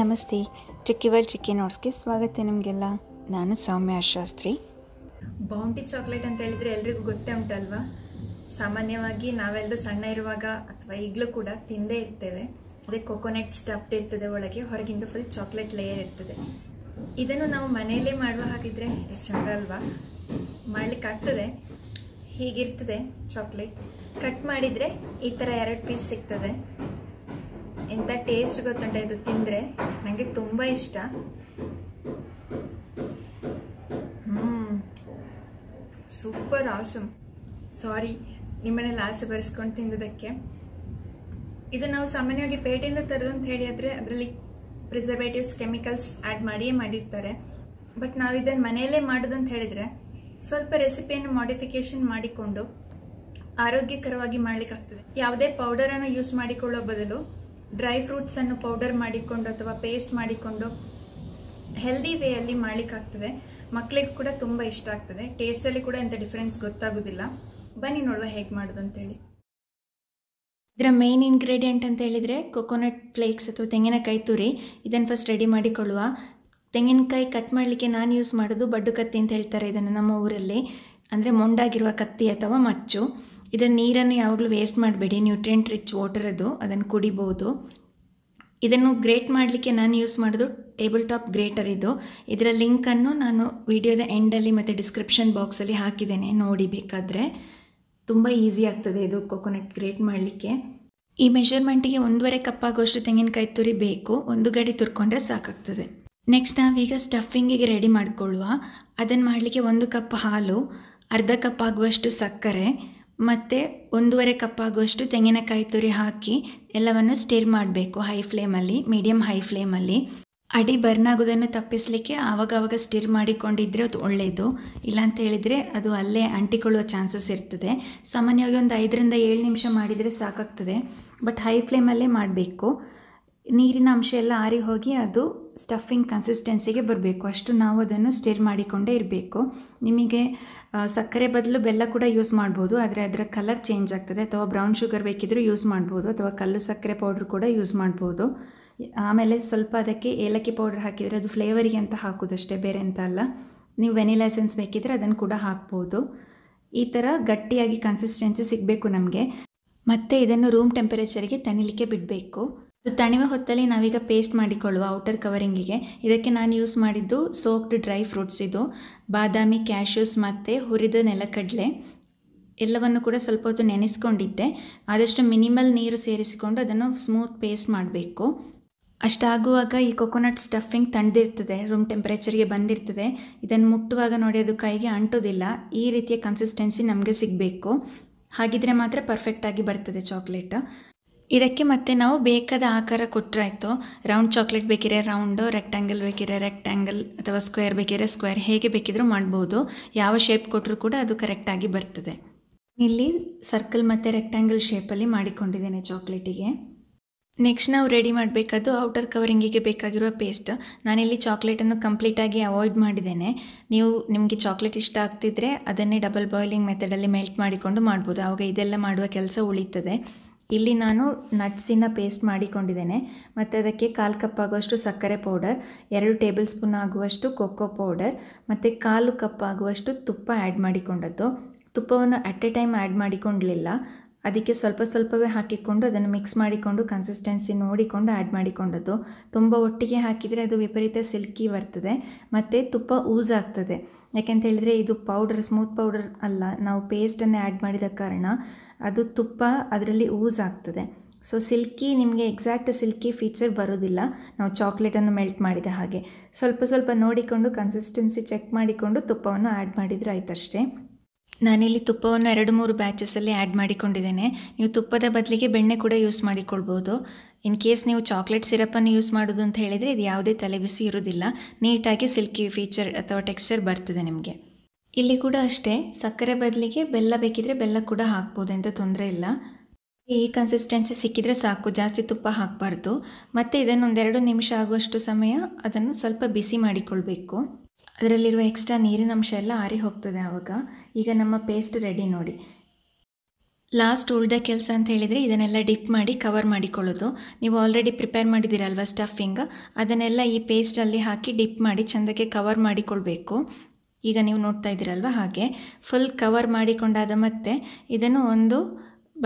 ನಮಸ್ತೆ tricky world tricky ನೋಟ್ಸ್ಗೆ ಸ್ವಾಗತ ನಿಮಗೆಲ್ಲ ನಾನು ಸೌಮ್ಯ ಶಾಸ್ತ್ರಿ ಬೌಂಟಿ ಚಾಕ್ಲೇಟ್ ಅಂತ ಹೇಳಿದ್ರೆ ಎಲ್ರಿಗೂ ಗೊತ್ತೇ ಉಂಟಲ್ವಾ ಸಾಮಾನ್ಯವಾಗಿ ನಾವೆಲ್ಲರೂ ಸಣ್ಣ ಇರುವಾಗ ಅಥವಾ ಈಗಲೂ ಕೂಡ ತಿಂದೇ ಇರ್ತೇವೆ ಅದೇ ಕೊಕೊನಟ್ ಸ್ಟಫ್ಡ್ ಇರ್ತದೆ ಒಳಗೆ ಹೊರಗಿಂದ ಫುಲ್ ಚಾಕ್ಲೇಟ್ ಲೇಯರ್ ಇರ್ತದೆ ಇದನ್ನು ನಾವು ಮನೆಯಲ್ಲೇ ಮಾಡುವ ಹಾಗಿದ್ರೆ ಎಷ್ಟು ಚಂದ ಅಲ್ವಾ ಮಾಡಲಿಕ್ಕಾಗ್ತದೆ ಹೀಗಿರ್ತದೆ ಚಾಕ್ಲೇಟ್ ಕಟ್ ಮಾಡಿದರೆ ಈ ಥರ ಎರಡು ಪೀಸ್ ಸಿಗ್ತದೆ ಎಂತ ಟೇಸ್ಟ್ ಗೊತ್ತುಂಟ ಇದು ತಿಂದ್ರೆ ನನಗೆ ತುಂಬಾ ಇಷ್ಟ ಹ್ಮ್ ಸೂಪರ್ ಆಸಮ್ ಸಾರಿ ನಿಮ್ಮನೆಲ್ಲ ಆಸೆ ಬರೆಸ್ಕೊಂಡು ತಿಂದದಕ್ಕೆ ಇದು ನಾವು ಸಾಮಾನ್ಯವಾಗಿ ಪೇಟೆಯಿಂದ ತರೋದು ಅಂತ ಹೇಳಿ ಆದರೆ ಅದರಲ್ಲಿ ಪ್ರಿಸರ್ವೇಟಿವ್ಸ್ ಕೆಮಿಕಲ್ಸ್ ಆ್ಯಡ್ ಮಾಡಿಯೇ ಮಾಡಿರ್ತಾರೆ ಬಟ್ ನಾವು ಇದನ್ನು ಮನೆಯಲ್ಲೇ ಮಾಡೋದು ಅಂತ ಹೇಳಿದ್ರೆ ಸ್ವಲ್ಪ ರೆಸಿಪಿಯನ್ನು ಮಾಡಿಫಿಕೇಶನ್ ಮಾಡಿಕೊಂಡು ಆರೋಗ್ಯಕರವಾಗಿ ಮಾಡ್ಲಿಕ್ಕೆ ಆಗ್ತದೆ ಯಾವುದೇ ಪೌಡರನ್ನು ಯೂಸ್ ಮಾಡಿಕೊಳ್ಳೋ ಬದಲು ಡ್ರೈ ಫ್ರೂಟ್ಸ್ ಅನ್ನು ಪೌಡರ್ ಮಾಡಿಕೊಂಡು ಅಥವಾ ಪೇಸ್ಟ್ ಮಾಡಿಕೊಂಡು ಹೆಲ್ದಿ ವೇಯಲ್ಲಿ ಮಾಡ್ಲಿಕ್ಕಾಗ್ತದೆ ಮಕ್ಕಳಿಗೆ ಕೂಡ ತುಂಬ ಇಷ್ಟ ಆಗ್ತದೆ ಟೇಸ್ಟಲ್ಲಿ ಕೂಡ ಇಂಥ ಡಿಫ್ರೆನ್ಸ್ ಗೊತ್ತಾಗೋದಿಲ್ಲ ಬನ್ನಿ ನೋಡುವ ಹೇಗೆ ಮಾಡೋದು ಅಂತೇಳಿ ಇದರ ಮೇನ್ ಇಂಗ್ರೀಡಿಯೆಂಟ್ ಅಂತ ಹೇಳಿದ್ರೆ ಕೊಕೊನಟ್ ಫ್ಲೇಕ್ಸ್ ಅಥವಾ ತೆಂಗಿನಕಾಯಿ ತುರಿ ಇದನ್ನು ಫಸ್ಟ್ ರೆಡಿ ಮಾಡಿಕೊಳ್ಳುವ ತೆಂಗಿನಕಾಯಿ ಕಟ್ ಮಾಡಲಿಕ್ಕೆ ನಾನು ಯೂಸ್ ಮಾಡೋದು ಬಡ್ಡು ಕತ್ತಿ ಅಂತ ಹೇಳ್ತಾರೆ ಇದನ್ನು ನಮ್ಮ ಊರಲ್ಲಿ ಅಂದರೆ ಮೊಂಡಾಗಿರುವ ಕತ್ತಿ ಅಥವಾ ಮಚ್ಚು ಇದರ ನೀರನ್ನು ಯಾವಾಗಲೂ ವೇಸ್ಟ್ ಮಾಡಬೇಡಿ ನ್ಯೂಟ್ರಿಯೆಂಟ್ ರಿಚ್ ವಾಟರ್ ಅದು ಅದನ್ನು ಕುಡಿಬೋದು ಇದನ್ನು ಗ್ರೇಟ್ ಮಾಡಲಿಕ್ಕೆ ನಾನು ಯೂಸ್ ಮಾಡೋದು ಟೇಬಲ್ ಟಾಪ್ ಗ್ರೇಟರ್ ಇದು ಇದರ ಲಿಂಕನ್ನು ನಾನು ವಿಡಿಯೋದ ಎಂಡಲ್ಲಿ ಮತ್ತು ಡಿಸ್ಕ್ರಿಪ್ಷನ್ ಬಾಕ್ಸಲ್ಲಿ ಹಾಕಿದ್ದೇನೆ ನೋಡಿ ಬೇಕಾದರೆ ತುಂಬ ಈಸಿ ಆಗ್ತದೆ ಇದು ಕೊಕೊನಟ್ ಗ್ರೇಟ್ ಮಾಡಲಿಕ್ಕೆ ಈ ಮೆಷರ್ಮೆಂಟಿಗೆ ಒಂದೂವರೆ ಕಪ್ ಆಗುವಷ್ಟು ತೆಂಗಿನಕಾಯಿ ತುರಿ ಬೇಕು ಒಂದು ಗಡಿ ತುರ್ಕೊಂಡ್ರೆ ಸಾಕಾಗ್ತದೆ ನೆಕ್ಸ್ಟ್ ನಾವೀಗ ಸ್ಟಫಿಂಗಿಗೆ ರೆಡಿ ಮಾಡಿಕೊಳ್ಳುವ ಅದನ್ನು ಮಾಡಲಿಕ್ಕೆ ಒಂದು ಕಪ್ ಹಾಲು ಅರ್ಧ ಕಪ್ ಆಗುವಷ್ಟು ಸಕ್ಕರೆ ಮತ್ತು ಒಂದೂವರೆ ಕಪ್ ಆಗುವಷ್ಟು ತೆಂಗಿನಕಾಯಿ ತುರಿ ಹಾಕಿ ಎಲ್ಲವನ್ನು ಸ್ಟಿರ್ ಮಾಡಬೇಕು ಹೈ ಫ್ಲೇಮಲ್ಲಿ ಮೀಡಿಯಮ್ ಹೈ ಫ್ಲೇಮಲ್ಲಿ ಅಡಿ ಬರ್ನ್ ಆಗೋದನ್ನು ತಪ್ಪಿಸಲಿಕ್ಕೆ ಆವಾಗವಾಗ ಸ್ಟಿರ್ ಮಾಡಿಕೊಂಡಿದ್ದರೆ ಅದು ಒಳ್ಳೆಯದು ಇಲ್ಲಾಂತ ಹೇಳಿದರೆ ಅದು ಅಲ್ಲೇ ಅಂಟಿಕೊಳ್ಳುವ ಚಾನ್ಸಸ್ ಇರ್ತದೆ ಸಾಮಾನ್ಯವಾಗಿ ಒಂದು ಐದರಿಂದ ಏಳು ನಿಮಿಷ ಮಾಡಿದರೆ ಸಾಕಾಗ್ತದೆ ಬಟ್ ಹೈ ಫ್ಲೇಮಲ್ಲೇ ಮಾಡಬೇಕು ನೀರಿನ ಅಂಶ ಎಲ್ಲ ಆರಿ ಹೋಗಿ ಅದು ಸ್ಟಫಿಂಗ್ ಕನ್ಸಿಸ್ಟೆನ್ಸಿಗೆ ಬರಬೇಕು ಅಷ್ಟು ನಾವು ಅದನ್ನು ಸ್ಟಿರ್ ಮಾಡಿಕೊಂಡೇ ಇರಬೇಕು ನಿಮಗೆ ಸಕ್ಕರೆ ಬದಲು ಬೆಲ್ಲ ಕೂಡ ಯೂಸ್ ಮಾಡ್ಬೋದು ಆದರೆ ಅದರ ಕಲರ್ ಚೇಂಜ್ ಆಗ್ತದೆ ಅಥವಾ ಬ್ರೌನ್ ಶುಗರ್ ಬೇಕಿದ್ದರೂ ಯೂಸ್ ಮಾಡ್ಬೋದು ಅಥವಾ ಕಲ್ಲು ಸಕ್ಕರೆ ಪೌಡ್ರ್ ಕೂಡ ಯೂಸ್ ಮಾಡ್ಬೋದು ಆಮೇಲೆ ಸ್ವಲ್ಪ ಅದಕ್ಕೆ ಏಲಕ್ಕಿ ಪೌಡ್ರ್ ಹಾಕಿದರೆ ಅದು ಫ್ಲೇವರಿಗೆ ಅಂತ ಹಾಕೋದಷ್ಟೇ ಬೇರೆ ಅಂತ ಅಲ್ಲ ನೀವು ವೆನಿಲಾ ಎಸೆನ್ಸ್ ಬೇಕಿದ್ದರೆ ಅದನ್ನು ಕೂಡ ಹಾಕ್ಬೋದು ಈ ಥರ ಗಟ್ಟಿಯಾಗಿ ಕನ್ಸಿಸ್ಟೆನ್ಸಿ ಸಿಗಬೇಕು ನಮಗೆ ಮತ್ತೆ ಇದನ್ನು ರೂಮ್ ಟೆಂಪರೇಚರಿಗೆ ತಣಿಲಿಕ್ಕೆ ಬಿಡಬೇಕು ಇದು ತಣಿವ ಹೊತ್ತಲ್ಲಿ ನಾವೀಗ ಪೇಸ್ಟ್ ಮಾಡಿಕೊಳ್ಳುವ ಔಟರ್ ಕವರಿಂಗಿಗೆ ಇದಕ್ಕೆ ನಾನು ಯೂಸ್ ಮಾಡಿದ್ದು ಸೋಕ್ಡ್ ಡ್ರೈ ಫ್ರೂಟ್ಸ್ ಇದು ಬಾದಾಮಿ ಕ್ಯಾಶ್ಯೂಸ್ ಮತ್ತು ಹುರಿದ ನೆಲಕಡಲೆ ಎಲ್ಲವನ್ನು ಕೂಡ ಸ್ವಲ್ಪ ಹೊತ್ತು ನೆನೆಸ್ಕೊಂಡಿದ್ದೆ ಆದಷ್ಟು ಮಿನಿಮಲ್ ನೀರು ಸೇರಿಸಿಕೊಂಡು ಅದನ್ನು ಸ್ಮೂತ್ ಪೇಸ್ಟ್ ಮಾಡಬೇಕು ಅಷ್ಟಾಗುವಾಗ ಈ ಕೊಕೊನಟ್ ಸ್ಟಫಿಂಗ್ ತಣ್ಣದಿರ್ತದೆ ರೂಮ್ ಟೆಂಪ್ರೇಚರ್ಗೆ ಬಂದಿರ್ತದೆ ಇದನ್ನು ಮುಟ್ಟುವಾಗ ನೋಡಿ ಅದು ಕೈಗೆ ಅಂಟೋದಿಲ್ಲ ಈ ರೀತಿಯ ಕನ್ಸಿಸ್ಟೆನ್ಸಿ ನಮಗೆ ಸಿಗಬೇಕು ಹಾಗಿದ್ರೆ ಮಾತ್ರ ಪರ್ಫೆಕ್ಟಾಗಿ ಬರ್ತದೆ ಚಾಕ್ಲೇಟ್ ಇದಕ್ಕೆ ಮತ್ತೆ ನಾವು ಬೇಕಾದ ಆಕಾರ ಆಯಿತು ರೌಂಡ್ ಚಾಕ್ಲೇಟ್ ಬೇಕಿದ್ರೆ ರೌಂಡು ರೆಕ್ಟ್ಯಾಂಗಲ್ ಬೇಕಿದ್ರೆ ರೆಕ್ಟ್ಯಾಂಗಲ್ ಅಥವಾ ಸ್ಕ್ವೇರ್ ಬೇಕಿದ್ರೆ ಸ್ಕ್ವೇರ್ ಹೇಗೆ ಬೇಕಿದ್ರೂ ಮಾಡ್ಬೋದು ಯಾವ ಶೇಪ್ ಕೊಟ್ಟರೂ ಕೂಡ ಅದು ಕರೆಕ್ಟಾಗಿ ಬರ್ತದೆ ಇಲ್ಲಿ ಸರ್ಕಲ್ ಮತ್ತು ರೆಕ್ಟ್ಯಾಂಗಲ್ ಶೇಪಲ್ಲಿ ಮಾಡಿಕೊಂಡಿದ್ದೇನೆ ಚಾಕ್ಲೇಟಿಗೆ ನೆಕ್ಸ್ಟ್ ನಾವು ರೆಡಿ ಮಾಡಬೇಕಾದ್ದು ಔಟರ್ ಕವರಿಂಗಿಗೆ ಬೇಕಾಗಿರುವ ಪೇಸ್ಟ್ ನಾನಿಲ್ಲಿ ಚಾಕ್ಲೇಟನ್ನು ಕಂಪ್ಲೀಟಾಗಿ ಅವಾಯ್ಡ್ ಮಾಡಿದ್ದೇನೆ ನೀವು ನಿಮಗೆ ಚಾಕ್ಲೇಟ್ ಇಷ್ಟ ಆಗ್ತಿದ್ರೆ ಅದನ್ನೇ ಡಬಲ್ ಬಾಯ್ಲಿಂಗ್ ಮೆಥಡಲ್ಲಿ ಮೆಲ್ಟ್ ಮಾಡಿಕೊಂಡು ಮಾಡ್ಬೋದು ಆವಾಗ ಇದೆಲ್ಲ ಮಾಡುವ ಕೆಲಸ ಉಳಿತದೆ ಇಲ್ಲಿ ನಾನು ನಟ್ಸಿನ ಪೇಸ್ಟ್ ಮಾಡಿಕೊಂಡಿದ್ದೇನೆ ಮತ್ತು ಅದಕ್ಕೆ ಕಾಲು ಕಪ್ಪಾಗುವಷ್ಟು ಸಕ್ಕರೆ ಪೌಡರ್ ಎರಡು ಟೇಬಲ್ ಸ್ಪೂನ್ ಆಗುವಷ್ಟು ಕೊಕ್ಕೋ ಪೌಡರ್ ಮತ್ತು ಕಾಲು ಕಪ್ಪಾಗುವಷ್ಟು ತುಪ್ಪ ಆ್ಯಡ್ ಮಾಡಿಕೊಂಡದ್ದು ತುಪ್ಪವನ್ನು ಅಟ್ ಎ ಟೈಮ್ ಆ್ಯಡ್ ಮಾಡಿಕೊಂಡಿಲ್ಲ ಅದಕ್ಕೆ ಸ್ವಲ್ಪ ಸ್ವಲ್ಪವೇ ಹಾಕಿಕೊಂಡು ಅದನ್ನು ಮಿಕ್ಸ್ ಮಾಡಿಕೊಂಡು ಕನ್ಸಿಸ್ಟೆನ್ಸಿ ನೋಡಿಕೊಂಡು ಆ್ಯಡ್ ಮಾಡಿಕೊಂಡದ್ದು ತುಂಬ ಒಟ್ಟಿಗೆ ಹಾಕಿದರೆ ಅದು ವಿಪರೀತ ಸಿಲ್ಕಿ ಬರ್ತದೆ ಮತ್ತು ತುಪ್ಪ ಊಸ್ ಆಗ್ತದೆ ಯಾಕೆಂತ ಹೇಳಿದರೆ ಇದು ಪೌಡರ್ ಸ್ಮೂತ್ ಪೌಡರ್ ಅಲ್ಲ ನಾವು ಪೇಸ್ಟನ್ನು ಆ್ಯಡ್ ಮಾಡಿದ ಕಾರಣ ಅದು ತುಪ್ಪ ಅದರಲ್ಲಿ ಊಸ್ ಆಗ್ತದೆ ಸೊ ಸಿಲ್ಕಿ ನಿಮಗೆ ಎಕ್ಸಾಕ್ಟ್ ಸಿಲ್ಕಿ ಫೀಚರ್ ಬರೋದಿಲ್ಲ ನಾವು ಚಾಕ್ಲೇಟನ್ನು ಮೆಲ್ಟ್ ಮಾಡಿದ ಹಾಗೆ ಸ್ವಲ್ಪ ಸ್ವಲ್ಪ ನೋಡಿಕೊಂಡು ಕನ್ಸಿಸ್ಟೆನ್ಸಿ ಚೆಕ್ ಮಾಡಿಕೊಂಡು ತುಪ್ಪವನ್ನು ಆ್ಯಡ್ ಮಾಡಿದರೆ ಆಯ್ತಷ್ಟೇ ನಾನಿಲ್ಲಿ ತುಪ್ಪವನ್ನು ಎರಡು ಮೂರು ಬ್ಯಾಚಸಲ್ಲಿ ಆ್ಯಡ್ ಮಾಡಿಕೊಂಡಿದ್ದೇನೆ ನೀವು ತುಪ್ಪದ ಬದಲಿಗೆ ಬೆಣ್ಣೆ ಕೂಡ ಯೂಸ್ ಮಾಡಿಕೊಳ್ಬೋದು ಇನ್ ಕೇಸ್ ನೀವು ಚಾಕ್ಲೇಟ್ ಸಿರಪನ್ನು ಯೂಸ್ ಮಾಡೋದು ಅಂತ ಹೇಳಿದರೆ ಇದು ಯಾವುದೇ ಬಿಸಿ ಇರೋದಿಲ್ಲ ನೀಟಾಗಿ ಸಿಲ್ಕಿ ಫೀಚರ್ ಅಥವಾ ಟೆಕ್ಸ್ಚರ್ ಬರ್ತದೆ ನಿಮಗೆ ಇಲ್ಲಿ ಕೂಡ ಅಷ್ಟೇ ಸಕ್ಕರೆ ಬದಲಿಗೆ ಬೆಲ್ಲ ಬೇಕಿದ್ರೆ ಬೆಲ್ಲ ಕೂಡ ಹಾಕ್ಬೋದು ಅಂತ ತೊಂದರೆ ಇಲ್ಲ ಈ ಕನ್ಸಿಸ್ಟೆನ್ಸಿ ಸಿಕ್ಕಿದರೆ ಸಾಕು ಜಾಸ್ತಿ ತುಪ್ಪ ಹಾಕಬಾರ್ದು ಮತ್ತು ಇದನ್ನು ಒಂದೆರಡು ನಿಮಿಷ ಆಗುವಷ್ಟು ಸಮಯ ಅದನ್ನು ಸ್ವಲ್ಪ ಬಿಸಿ ಮಾಡಿಕೊಳ್ಬೇಕು ಅದರಲ್ಲಿರುವ ಎಕ್ಸ್ಟ್ರಾ ನೀರಿನ ಅಂಶ ಎಲ್ಲ ಆರಿ ಹೋಗ್ತದೆ ಆವಾಗ ಈಗ ನಮ್ಮ ಪೇಸ್ಟ್ ರೆಡಿ ನೋಡಿ ಲಾಸ್ಟ್ ಉಳ್ದ ಕೆಲಸ ಅಂತ ಹೇಳಿದರೆ ಇದನ್ನೆಲ್ಲ ಡಿಪ್ ಮಾಡಿ ಕವರ್ ಮಾಡಿಕೊಳ್ಳೋದು ನೀವು ಆಲ್ರೆಡಿ ಪ್ರಿಪೇರ್ ಮಾಡಿದ್ದೀರಲ್ವ ಸ್ಟಫಿಂಗ್ ಅದನ್ನೆಲ್ಲ ಈ ಪೇಸ್ಟಲ್ಲಿ ಹಾಕಿ ಡಿಪ್ ಮಾಡಿ ಚೆಂದಕ್ಕೆ ಕವರ್ ಮಾಡಿಕೊಳ್ಬೇಕು ಈಗ ನೀವು ನೋಡ್ತಾ ಇದ್ದೀರಲ್ವ ಹಾಗೆ ಫುಲ್ ಕವರ್ ಮಾಡಿಕೊಂಡಾದ ಮತ್ತೆ ಇದನ್ನು ಒಂದು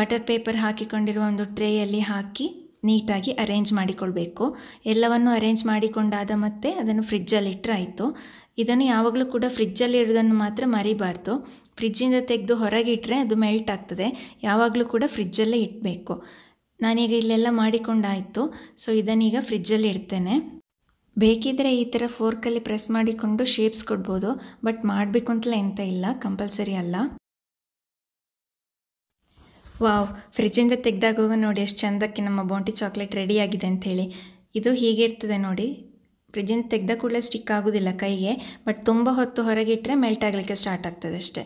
ಬಟರ್ ಪೇಪರ್ ಹಾಕಿಕೊಂಡಿರುವ ಒಂದು ಟ್ರೇಯಲ್ಲಿ ಹಾಕಿ ನೀಟಾಗಿ ಅರೇಂಜ್ ಮಾಡಿಕೊಳ್ಬೇಕು ಎಲ್ಲವನ್ನು ಅರೇಂಜ್ ಮಾಡಿಕೊಂಡಾದ ಮತ್ತೆ ಅದನ್ನು ಫ್ರಿಜ್ಜಲ್ಲಿ ಇಟ್ಟರೆ ಆಯಿತು ಇದನ್ನು ಯಾವಾಗಲೂ ಕೂಡ ಫ್ರಿಜ್ಜಲ್ಲಿ ಇಡೋದನ್ನು ಮಾತ್ರ ಮರಿಬಾರ್ದು ಫ್ರಿಜ್ಜಿಂದ ತೆಗೆದು ಹೊರಗಿಟ್ಟರೆ ಅದು ಮೆಲ್ಟ್ ಆಗ್ತದೆ ಯಾವಾಗಲೂ ಕೂಡ ಫ್ರಿಜ್ಜಲ್ಲೇ ಇಡಬೇಕು ನಾನೀಗ ಇಲ್ಲೆಲ್ಲ ಮಾಡಿಕೊಂಡಾಯಿತು ಸೊ ಇದನ್ನೀಗ ಫ್ರಿಜ್ಜಲ್ಲಿ ಇಡ್ತೇನೆ ಬೇಕಿದ್ದರೆ ಈ ಥರ ಫೋರ್ಕಲ್ಲಿ ಪ್ರೆಸ್ ಮಾಡಿಕೊಂಡು ಶೇಪ್ಸ್ ಕೊಡ್ಬೋದು ಬಟ್ ಮಾಡಬೇಕು ಅಂತಲೇ ಎಂತ ಇಲ್ಲ ಕಂಪಲ್ಸರಿ ಅಲ್ಲ ವಾವ್ ಫ್ರಿಜ್ಜಿಂದ ತೆಗ್ದಾಗ ನೋಡಿ ಎಷ್ಟು ಚಂದಕ್ಕೆ ನಮ್ಮ ಬಾಂಟಿ ಚಾಕ್ಲೇಟ್ ಆಗಿದೆ ಅಂಥೇಳಿ ಇದು ಹೀಗೆ ಇರ್ತದೆ ನೋಡಿ ಫ್ರಿಜ್ಜಿಂದ ತೆಗೆದ ಕೂಡಲೇ ಸ್ಟಿಕ್ ಆಗೋದಿಲ್ಲ ಕೈಗೆ ಬಟ್ ತುಂಬ ಹೊತ್ತು ಹೊರಗಿಟ್ಟರೆ ಮೆಲ್ಟ್ ಆಗಲಿಕ್ಕೆ ಸ್ಟಾರ್ಟ್ ಆಗ್ತದೆ ಅಷ್ಟೇ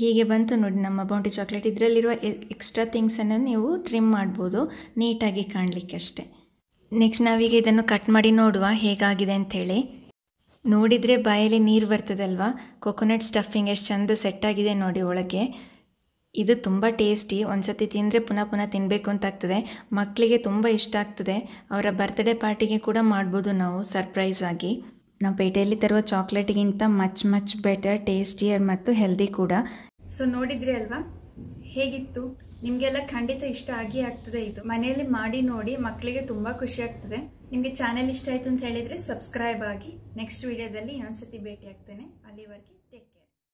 ಹೀಗೆ ಬಂತು ನೋಡಿ ನಮ್ಮ ಬೌಂಟಿ ಚಾಕ್ಲೇಟ್ ಇದರಲ್ಲಿರುವ ಎಕ್ಸ್ಟ್ರಾ ಥಿಂಗ್ಸನ್ನು ನೀವು ಟ್ರಿಮ್ ಮಾಡ್ಬೋದು ನೀಟಾಗಿ ಕಾಣಲಿಕ್ಕೆ ಅಷ್ಟೇ ನೆಕ್ಸ್ಟ್ ನಾವೀಗ ಇದನ್ನು ಕಟ್ ಮಾಡಿ ನೋಡುವ ಹೇಗಾಗಿದೆ ಅಂಥೇಳಿ ನೋಡಿದರೆ ಬಾಯಲ್ಲಿ ನೀರು ಬರ್ತದಲ್ವಾ ಕೊಕೊನಟ್ ಸ್ಟಫಿಂಗ್ ಎಷ್ಟು ಚೆಂದ ಸೆಟ್ ಆಗಿದೆ ನೋಡಿ ಒಳಗೆ ಇದು ತುಂಬ ಟೇಸ್ಟಿ ಒಂದ್ಸತಿ ತಿಂದರೆ ಪುನಃ ಪುನಃ ತಿನ್ನಬೇಕು ಅಂತ ಆಗ್ತದೆ ಮಕ್ಕಳಿಗೆ ತುಂಬ ಇಷ್ಟ ಆಗ್ತದೆ ಅವರ ಬರ್ತ್ಡೇ ಪಾರ್ಟಿಗೆ ಕೂಡ ಮಾಡ್ಬೋದು ನಾವು ಸರ್ಪ್ರೈಸ್ ಆಗಿ ನಾವು ಪೇಟೆಯಲ್ಲಿ ತರುವ ಚಾಕ್ಲೇಟ್ಗಿಂತ ಮಚ್ ಮಚ್ ಬೆಟರ್ ಟೇಸ್ಟಿಯರ್ ಮತ್ತು ಹೆಲ್ದಿ ಕೂಡ ಸೊ ನೋಡಿದ್ರಿ ಅಲ್ವಾ ಹೇಗಿತ್ತು ನಿಮಗೆಲ್ಲ ಖಂಡಿತ ಇಷ್ಟ ಆಗಿ ಆಗ್ತದೆ ಇದು ಮನೆಯಲ್ಲಿ ಮಾಡಿ ನೋಡಿ ಮಕ್ಕಳಿಗೆ ತುಂಬ ಖುಷಿ ಆಗ್ತದೆ ನಿಮಗೆ ಚಾನೆಲ್ ಇಷ್ಟ ಆಯಿತು ಅಂತ ಹೇಳಿದರೆ ಸಬ್ಸ್ಕ್ರೈಬ್ ಆಗಿ ನೆಕ್ಸ್ಟ್ ವಿಡಿಯೋದಲ್ಲಿ ಇನ್ನೊಂದ್ಸತಿ ಭೇಟಿ ಆಗ್ತೇನೆ ಅಲ್ಲಿವರೆಗೆ